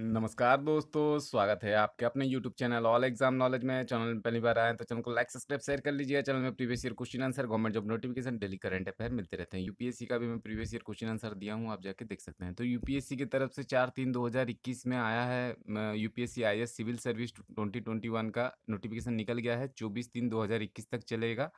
नमस्कार दोस्तों स्वागत है आपके अपने YouTube channel all exam knowledge में चैनल में पहली बार आए हैं तो चैनल को लाइक सब्सक्राइब शेयर कर लीजिए चैनल में previous year question answer government job notification daily current affair मिलते रहते हैं यूपीएससी का भी मैं प्रीवियस ईयर क्वेश्चन आंसर दिया हूँ आप जाके देख सकते हैं तो यूपीएससी की तरफ से चार तीन दो में आया है यूपीएससी आई सिविल सर्विस ट्वेंटी का नोटिफिकेशन निकल गया है चौबीस तीन दो तक चलेगा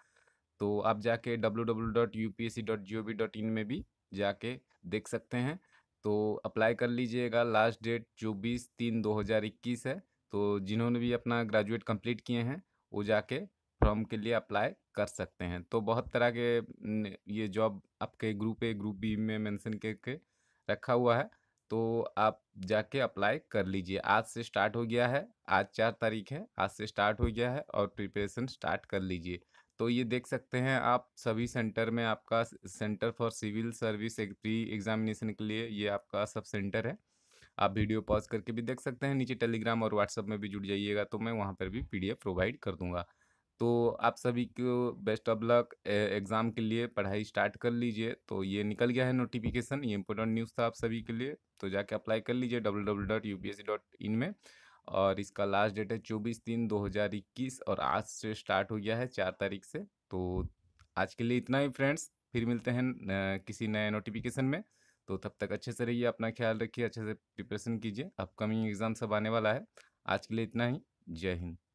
तो आप जाके डब्ल्यू में भी जाके देख सकते हैं तो अप्लाई कर लीजिएगा लास्ट डेट चौबीस तीन दो हज़ार इक्कीस है तो जिन्होंने भी अपना ग्रेजुएट कंप्लीट किए हैं वो जाके फॉर्म के लिए अप्लाई कर सकते हैं तो बहुत तरह के ये जॉब आपके ग्रुप ए ग्रुप बी में मेंशन करके रखा हुआ है तो आप जाके अप्लाई कर लीजिए आज से स्टार्ट हो गया है आज चार तारीख है आज से स्टार्ट हो गया है और प्रिपरेशन स्टार्ट कर लीजिए तो ये देख सकते हैं आप सभी सेंटर में आपका सेंटर फॉर सिविल सर्विस एक प्री एग्जामिनेशन के लिए ये आपका सब सेंटर है आप वीडियो पॉज करके भी देख सकते हैं नीचे टेलीग्राम और व्हाट्सअप में भी जुड़ जाइएगा तो मैं वहाँ पर भी पी प्रोवाइड कर दूँगा तो आप सभी को बेस्ट ऑफ लक एग्ज़ाम के लिए पढ़ाई स्टार्ट कर लीजिए तो ये निकल गया है नोटिफिकेशन ये इंपॉर्टेंट न्यूज़ था आप सभी के लिए तो जाके अप्लाई कर लीजिए W W dot U P S C dot in में और इसका लास्ट डेट है चौबीस तीन दो हज़ार इक्कीस और आज से स्टार्ट हो गया है चार तारीख से तो आज के लिए इतना ही फ्रेंड्स फिर मिलते हैं किसी नए नोटिफिकेशन में तो तब तक अच्छे से रहिए अपना ख्याल रखिए अच्छे से प्रिपरेशन कीजिए अपकमिंग एग्ज़ाम सब आने वाला है आज के लिए इतना ही जय हिंद